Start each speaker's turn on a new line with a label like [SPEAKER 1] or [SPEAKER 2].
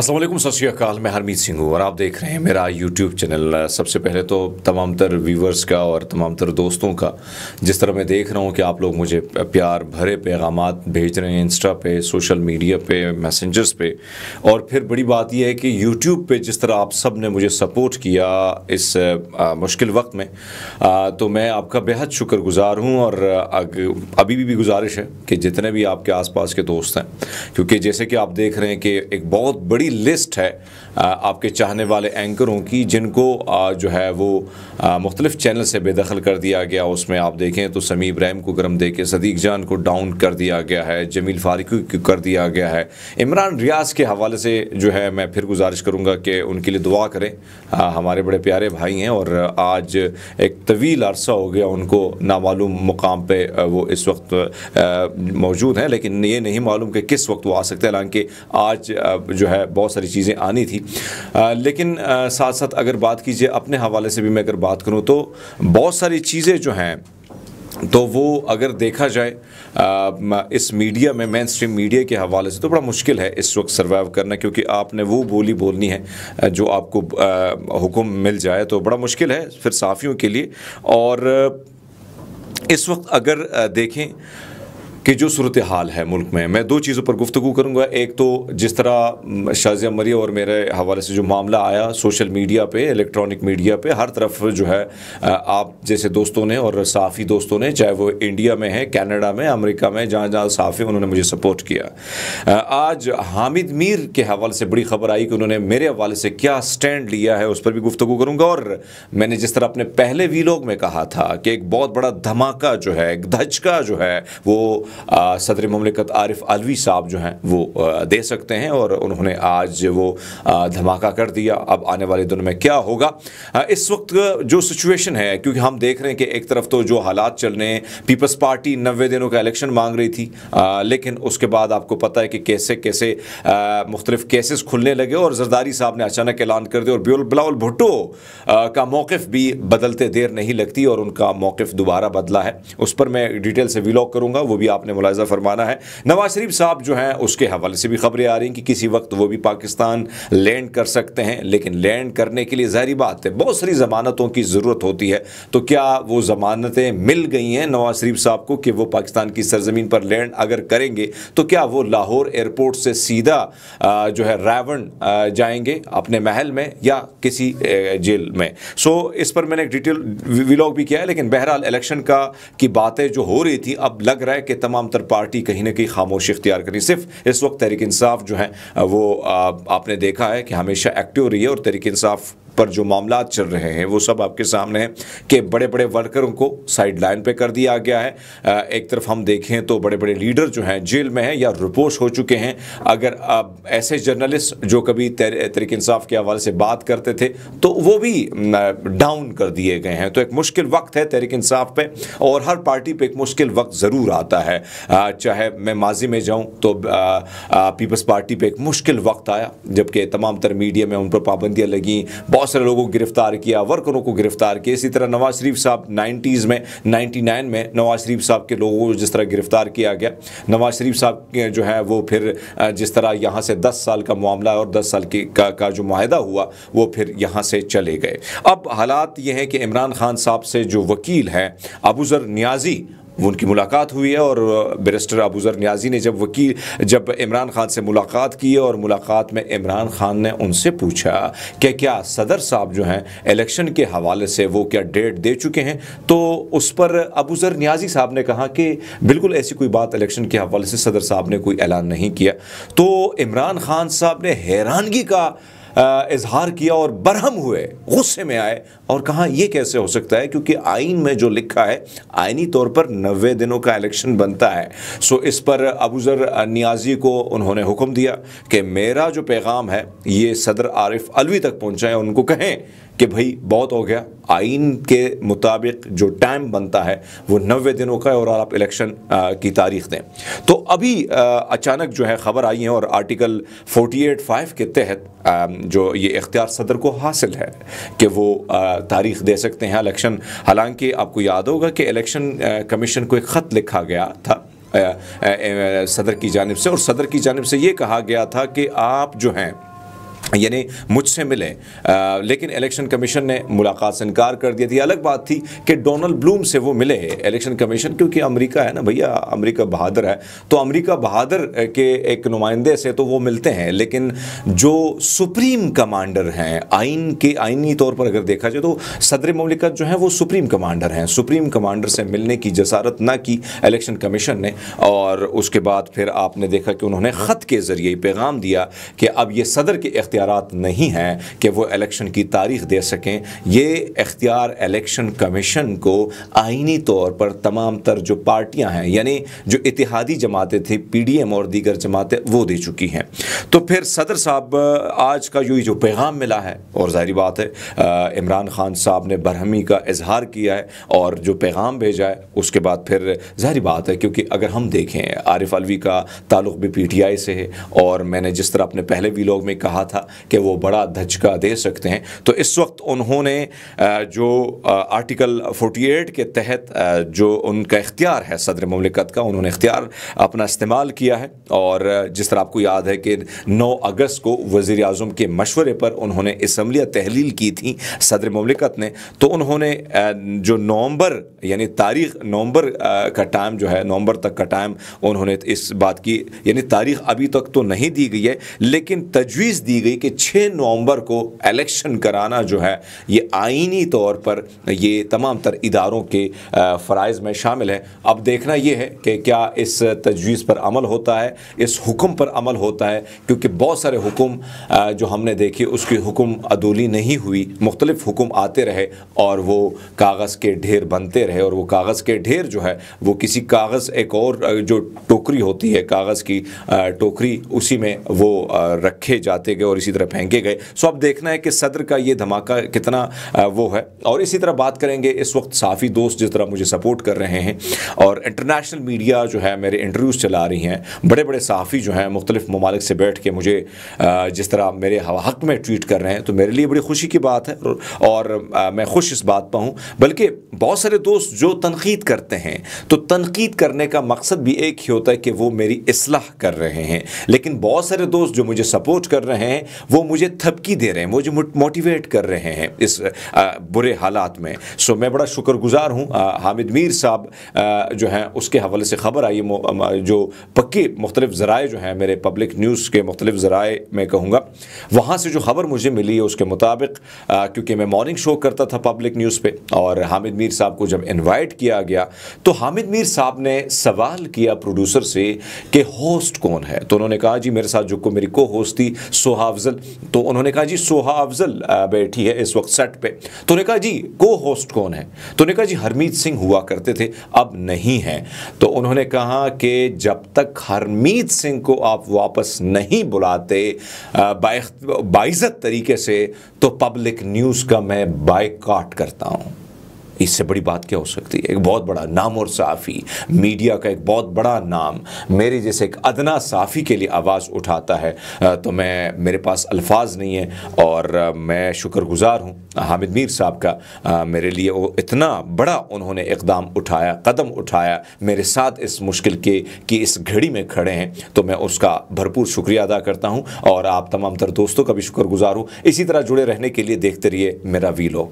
[SPEAKER 1] असल सत्याकाल मैं हरमीत सिंह हूँ और आप देख रहे हैं मेरा यूट्यूब चैनल सबसे पहले तो तमाम तर व्यूवर्स का और तमाम तर दोस्तों का जिस तरह मैं देख रहा हूँ कि आप लोग मुझे प्यार भरे पैगाम भेज रहे हैं इंस्टा पे सोशल मीडिया पे मैसेंजर्स पे और फिर बड़ी बात यह है कि यूट्यूब पे जिस तरह आप सब ने मुझे सपोर्ट किया इस आ, मुश्किल वक्त में आ, तो मैं आपका बेहद शुक्रगुजार हूँ और अग, अभी भी, भी गुजारिश है कि जितने भी आपके पास के दोस्त हैं क्योंकि जैसे कि आप देख रहे हैं कि एक बहुत बड़ी लिस्ट है आपके चाहने वाले एंकरों की जिनको जो है वो मुख्तलिफ चैनल से बेदखल कर दिया गया उसमें आप देखें तो समी इब्राहिम को गर्म दे के सदीक जान को डाउन कर दिया गया है जमील फारिकी को कर दिया गया है इमरान रियाज के हवाले से जो है मैं फिर गुजारिश करूँगा कि उनके लिए दुआ करें हमारे बड़े प्यारे भाई हैं और आज एक तवील अरसा हो गया उनको नामालूम मुकाम पर वो इस वक्त मौजूद हैं लेकिन ये नहीं मालूम कि किस वक्त वो आ सकते हैं हालांकि आज जो है बहुत सारी चीज़ें आनी थी थी आ, लेकिन आ, साथ साथ अगर बात कीजिए अपने हवाले से भी मैं अगर बात करूँ तो बहुत सारी चीज़ें जो हैं तो वो अगर देखा जाए आ, इस मीडिया में मेन स्ट्रीम मीडिया के हवाले से तो बड़ा मुश्किल है इस वक्त सर्वाइव करना क्योंकि आपने वो बोली बोलनी है जो आपको हुक्म मिल जाए तो बड़ा मुश्किल है फिर साफ़ियों के लिए और इस वक्त अगर देखें कि जो सूरत हाल है मुल्क में मैं दो चीज़ों पर गुफ्तु करूँगा एक तो जिस तरह शाजिया मरिया और मेरे हवाले से जो मामला आया सोशल मीडिया पे इलेक्ट्रॉनिक मीडिया पे हर तरफ जो है आप जैसे दोस्तों ने और साफ़ी दोस्तों ने चाहे वो इंडिया में है कैनेडा में अमेरिका में जहाँ जहाँ साफ़ी उन्होंने मुझे सपोर्ट किया आज हामिद मीर के हवाले से बड़ी खबर आई कि उन्होंने मेरे हवाले से क्या स्टैंड लिया है उस पर भी गुफ्तु करूँगा और मैंने जिस तरह अपने पहले वीलोग में कहा था कि एक बहुत बड़ा धमाका जो है एक धचका जो है वो सदर ममलिकत आरिफ अलवी साहब जो हैं वो दे सकते हैं और उन्होंने आज वो धमाका कर दिया अब आने वाले दिनों में क्या होगा इस वक्त जो सिचुएशन है क्योंकि हम देख रहे हैं कि एक तरफ तो जो हालात चल रहे हैं पीपल्स पार्टी नबे दिनों का इलेक्शन मांग रही थी लेकिन उसके बाद आपको पता है कि कैसे कैसे मुख्तलिफ केसेस खुलने लगे और जरदारी साहब ने अचानक ऐलान कर दिया और बिल बिलाउल भुट्टो का मौक़ भी बदलते देर नहीं लगती और उनका मौकफ दोबारा बदला है उस पर मैं डिटेल से विलॉग करूँगा वो भी आप आपने मुलायजा फरमाना है नवाज शरीफ साहब जो हैं उसके हवाले से भी खबरें आ रही कि किसी वक्त वो भी पाकिस्तान लैंड कर सकते हैं लेकिन लैंड करने के लिए जहरी बात है बहुत सारी ज़मानतों की ज़रूरत होती है तो क्या वो ज़मानतें मिल गई हैं नवाज शरीफ साहब को कि वो पाकिस्तान की सरजमीन पर लैंड अगर करेंगे तो क्या वो लाहौर एयरपोर्ट से सीधा जो है रावण जाएंगे अपने महल में या किसी जेल में सो इस पर मैंने एक डिटेल विलॉग भी किया है लेकिन बहरहाल इलेक्शन का की बातें जो हो रही थी अब लग रहा है कि तमाम तर पार्टी कहीं ना कहीं खामोशी इख्तियार करी सिर्फ इस वक्त तहरीक इंसाफ जो है वो आ, आपने देखा है कि हमेशा एक्टिव रही है और तहरीक इंसाफ पर जो मामला चल रहे हैं वो सब आपके सामने हैं कि बड़े बड़े वर्करों को साइड लाइन पर कर दिया गया है एक तरफ हम देखें तो बड़े बड़े लीडर जो हैं जेल में हैं या रिपोर्ट हो चुके हैं अगर ऐसे जर्नलिस्ट जो कभी तरीके इंसाफ के हवाले से बात करते थे तो वो भी डाउन कर दिए गए हैं तो एक मुश्किल वक्त है तहरीक इंसाफ पे और हर पार्टी पे एक मुश्किल वक्त ज़रूर आता है चाहे मैं माजी में जाऊं तो पीपल्स पार्टी पे एक मुश्किल वक्त आया जबकि तमाम तर मीडिया में उन पर पाबंदियाँ लगी बहुत बहुत सारे लोगों को गिरफ्तार किया वर्करों को गिरफ्तार किया इसी तरह नवाज शरीफ साहब नाइन्टीज़ में नाइन्टी में नवाज शरीफ साहब के लोगों को जिस तरह गिरफ्तार किया गया नवाज शरीफ साहब जो है वो फिर जिस तरह यहाँ से दस साल का मामला और दस साल की का, का जो माहदा हुआ वो फिर यहाँ से चले गए अब हालात ये हैं कि इमरान खान साहब से जो वकील हैं अबूज़र न्याजी उनकी मुलाकात हुई है और बैरिस्टर अबूज़र न्याजी ने जब वकील जब इमरान खान से मुलाकात की और मुलाकात में इमरान खान ने उनसे पूछा कि क्या सदर साहब जो हैं इलेक्शन के हवाले से वो क्या डेट दे चुके हैं तो उस पर अबूज़र न्याजी साहब ने कहा कि बिल्कुल ऐसी कोई बात इलेक्शन के हवाले से सदर साहब ने कोई ऐलान नहीं किया तो इमरान खान साहब ने हैरानगी का इजहार किया और बरहम हुए गुस्से में आए और कहा यह कैसे हो सकता है क्योंकि आइन में जो लिखा है आइनी तौर पर नब्बे दिनों का इलेक्शन बनता है सो इस पर अबूजर नियाजी को उन्होंने हुक्म दिया कि मेरा जो पैगाम है ये सदर आरिफ अलवी तक पहुँचाएँ उनको कहें कि भाई बहुत हो गया आइन के मुताबिक जो टाइम बनता है वो नबे दिनों का है और आप इलेक्शन की तारीख दें तो अभी आ, अचानक जो है ख़बर आई है और आर्टिकल 48.5 के तहत जो ये इख्तियार सदर को हासिल है कि वो आ, तारीख दे सकते हैं इलेक्शन हालांकि आपको याद होगा कि इलेक्शन कमीशन को एक ख़त लिखा गया था सदर की जानब से और सदर की जानब से ये कहा गया था कि आप जो हैं यानी मुझसे मिले आ, लेकिन इलेक्शन कमीशन ने मुलाकात से इनकार कर दिया थी अलग बात थी कि डोनाल्ड ब्लूम से वो मिले इलेक्शन कमीशन क्योंकि अमेरिका है ना भैया अमेरिका बहादुर है तो अमेरिका बहादुर के एक नुमाइंदे से तो वो मिलते हैं लेकिन जो सुप्रीम कमांडर हैं आइन के आइनी तौर पर अगर देखा जाए तो सदर ममलिकत जो है वो सुप्रीम कमांडर हैं सुप्रीम कमांडर से मिलने की जसारत ना की इलेक्शन कमीशन ने और उसके बाद फिर आपने देखा कि उन्होंने ख़त के ज़रिए पैगाम दिया कि अब ये सदर के अख्तियार इख्तियार नहीं हैं कि वो इलेक्शन की तारीख दे सकें ये इख्तियार इलेक्शन कमीशन को आइनी तौर पर तमाम तर जो पार्टियाँ हैं यानी जो इतिहादी जमातें थी पी डी एम और दीगर जमातें वो दे चुकी हैं तो फिर सदर साहब आज का यू जो पैगाम मिला है और ज़ाहरी बात है इमरान खान साहब ने बरहमी का इजहार किया है और जो पैगाम भेजा है उसके बाद फिर ज़ाहरी बात है क्योंकि अगर हम देखें आरिफ अलवी का ताल्लुक भी पी टी आई से है और मैंने जिस तरह अपने पहले वीलॉग में कहा था कि वो बड़ा धचका दे सकते हैं तो इस वक्त उन्होंने जो आर्टिकल 48 के तहत जो उनका इख्तियार है सदर ममलिकत का उन्होंने इख्तियार अपना इस्तेमाल किया है और जिस तरह आपको याद है कि 9 अगस्त को वज़ी अजम के मशवरे पर उन्होंने इसम्बलियाँ तहलील की थी सदर ममलिकत ने तो उन्होंने जो नवंबर यानी तारीख नवंबर का टाइम जो है नवंबर तक का टाइम उन्होंने इस बात की यानी तारीख अभी तक तो नहीं दी गई है लेकिन तजवीज़ दी गई कि 6 नवंबर को इलेक्शन कराना जो है ये आइनी तौर पर ये तमाम तर इदारों के फ़रज़ में शामिल है अब देखना यह है कि क्या इस तजवीज़ पर अमल होता है इस हुक्म पर अमल होता है क्योंकि बहुत सारे हुक्म जो हमने देखे उसकी हुक्म अदूली नहीं हुई मुख्तलिफ़ हुक्म आते रहे और वो कागज़ के ढेर बनते रहे और वो कागज़ के ढेर जो है वो किसी कागज़ एक और जो टोकरी होती है कागज़ की टोकरी उसी में वो रखे जाते गए और इसी इसी तरह फेंके गए सो अब देखना है कि सदर का ये धमाका कितना वो है और इसी तरह बात करेंगे इस वक्त साफ़ी दोस्त जिस तरह मुझे सपोर्ट कर रहे हैं और इंटरनेशनल मीडिया जो है मेरे इंटरव्यूज़ चला रही हैं बड़े बड़े साफी जो हैं मुख्तलिफ ममालिक से बैठ के मुझे जिस तरह मेरे हक में ट्वीट कर रहे हैं तो मेरे लिए बड़ी खुशी की बात है और मैं खुश इस बात पर हूँ बल्कि बहुत सारे दोस्त जो तनकीद करते हैं तो तनकीद करने का मकसद भी एक ही होता है कि वो मेरी असलाह कर रहे हैं लेकिन बहुत सारे दोस्त जो मुझे सपोर्ट कर रहे हैं वो मुझे थपकी दे रहे हैं वो जो मोटिवेट कर रहे हैं इस बुरे हालात में सो मैं बड़ा शुक्रगुजार हूँ हामिद मीर साहब जो हैं उसके हवाले से खबर आई जो पक्के मुख्तलिफ ज़राए जो हैं मेरे पब्लिक न्यूज़ के मुख्तलिफ ज़राए मैं कहूँगा वहाँ से जो खबर मुझे मिली है उसके मुताबिक क्योंकि मैं मॉर्निंग शो करता था पब्लिक न्यूज़ पे और हामिद मीर साहब को जब इन्वाइट किया गया तो हामिद मीर साहब ने सवाल किया प्रोड्यूसर से कि होस्ट कौन है तो उन्होंने कहा जी मेरे साथ जो को मेरी को होस्ट थी सोहाव अफजल तो उन्होंने कहा जी सोहा अफजल बैठी है इस वक्त सेट पे तो उन्होंने कहा जी को होस्ट कौन है तो उन्होंने कहा जी हरमीत सिंह हुआ करते थे अब नहीं है तो उन्होंने कहा कि जब तक हरमीत सिंह को आप वापस नहीं बुलाते बाइज़त तरीके से तो पब्लिक न्यूज़ का मैं बाइकाट करता हूँ इससे बड़ी बात क्या हो सकती है एक बहुत बड़ा नाम और साफ़ी मीडिया का एक बहुत बड़ा नाम मेरे जैसे एक अदना साफ़ी के लिए आवाज़ उठाता है तो मैं मेरे पास अल्फाज नहीं है और मैं शुक्रगुजार हूँ हामिद मीर साहब का मेरे लिए वो इतना बड़ा उन्होंने इकदाम उठाया कदम उठाया मेरे साथ इस मुश्किल के कि इस घड़ी में खड़े हैं तो मैं उसका भरपूर शुक्रिया अदा करता हूँ और आप तमाम तर दोस्तों का भी शुक्रगुजार हूँ इसी तरह जुड़े रहने के लिए देखते रहिए मेरा वीलो